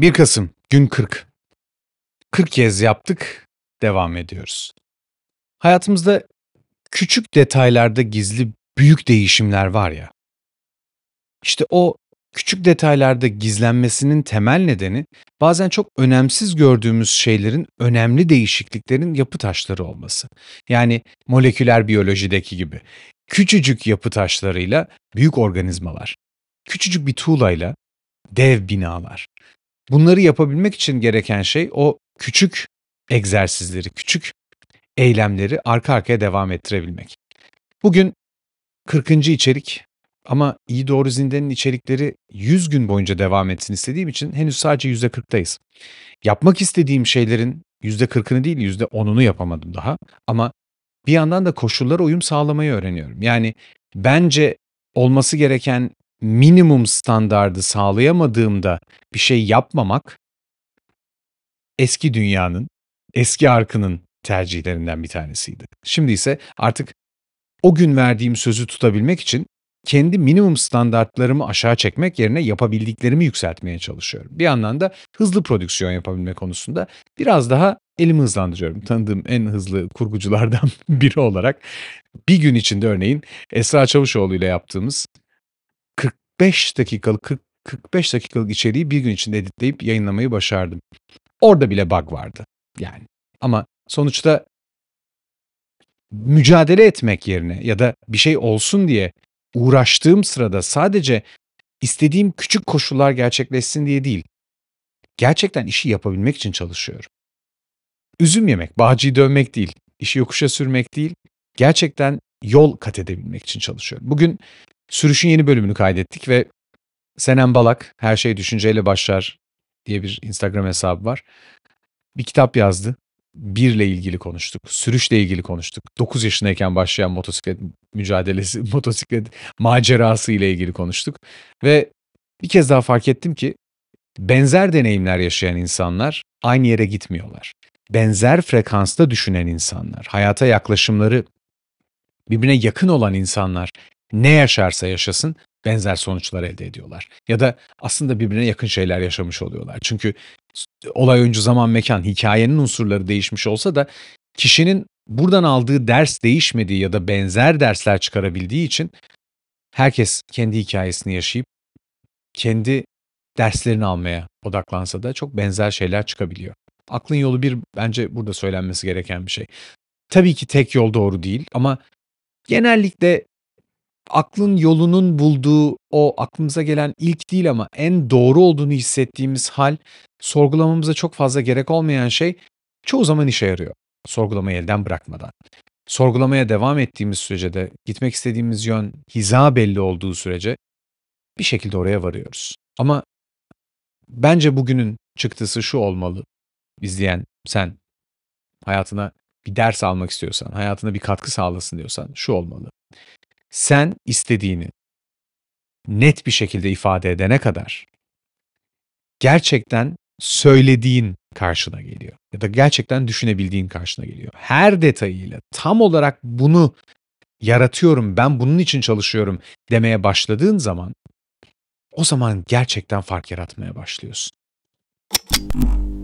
1 Kasım gün 40. 40 kez yaptık, devam ediyoruz. Hayatımızda küçük detaylarda gizli büyük değişimler var ya. İşte o küçük detaylarda gizlenmesinin temel nedeni bazen çok önemsiz gördüğümüz şeylerin önemli değişikliklerin yapı taşları olması. Yani moleküler biyolojideki gibi küçücük yapı taşlarıyla büyük organizmalar, küçücük bir tuğlayla dev binalar. Bunları yapabilmek için gereken şey o küçük egzersizleri, küçük eylemleri arka arkaya devam ettirebilmek. Bugün 40. içerik ama iyi doğru zindenin içerikleri 100 gün boyunca devam etsin istediğim için henüz sadece %40'tayız. Yapmak istediğim şeylerin %40'ını değil %10'unu yapamadım daha ama bir yandan da koşullara uyum sağlamayı öğreniyorum. Yani bence olması gereken minimum standardı sağlayamadığımda bir şey yapmamak eski dünyanın, eski arkının tercihlerinden bir tanesiydi. Şimdi ise artık o gün verdiğim sözü tutabilmek için kendi minimum standartlarımı aşağı çekmek yerine yapabildiklerimi yükseltmeye çalışıyorum. Bir yandan da hızlı prodüksiyon yapabilme konusunda biraz daha elimi hızlandırıyorum. Tanıdığım en hızlı kurguculardan biri olarak bir gün içinde örneğin Esra Çavuşoğlu ile yaptığımız 45 dakikalık 40, 45 dakikalık içeriği bir gün içinde editleyip yayınlamayı başardım. Orada bile bug vardı yani. Ama sonuçta mücadele etmek yerine ya da bir şey olsun diye uğraştığım sırada sadece istediğim küçük koşullar gerçekleşsin diye değil. Gerçekten işi yapabilmek için çalışıyorum. Üzüm yemek, bağcıyı dövmek değil, işi yokuşa sürmek değil. Gerçekten yol kat edebilmek için çalışıyorum. Bugün Sürüş'ün yeni bölümünü kaydettik ve Senem Balak her şey düşünceyle başlar diye bir Instagram hesabı var. Bir kitap yazdı. Birle ilgili konuştuk. Sürüşle ilgili konuştuk. 9 yaşındayken başlayan motosiklet mücadelesi, motosiklet macerası ile ilgili konuştuk. Ve bir kez daha fark ettim ki benzer deneyimler yaşayan insanlar aynı yere gitmiyorlar. Benzer frekansta düşünen insanlar, hayata yaklaşımları birbirine yakın olan insanlar ne yaşarsa yaşasın benzer sonuçlar elde ediyorlar. Ya da aslında birbirine yakın şeyler yaşamış oluyorlar. Çünkü olay önce zaman mekan hikayenin unsurları değişmiş olsa da kişinin buradan aldığı ders değişmediği ya da benzer dersler çıkarabildiği için herkes kendi hikayesini yaşayıp kendi derslerini almaya odaklansa da çok benzer şeyler çıkabiliyor. Aklın yolu bir bence burada söylenmesi gereken bir şey. Tabii ki tek yol doğru değil ama genellikle aklın yolunun bulduğu o aklımıza gelen ilk değil ama en doğru olduğunu hissettiğimiz hal sorgulamamıza çok fazla gerek olmayan şey çoğu zaman işe yarıyor. Sorgulamayı elden bırakmadan. Sorgulamaya devam ettiğimiz sürece de gitmek istediğimiz yön hiza belli olduğu sürece bir şekilde oraya varıyoruz. Ama bence bugünün çıktısı şu olmalı. İzleyen sen hayatına bir ders almak istiyorsan, hayatına bir katkı sağlasın diyorsan şu olmalı sen istediğini net bir şekilde ifade edene kadar gerçekten söylediğin karşına geliyor ya da gerçekten düşünebildiğin karşına geliyor. Her detayıyla tam olarak bunu yaratıyorum, ben bunun için çalışıyorum demeye başladığın zaman o zaman gerçekten fark yaratmaya başlıyorsun.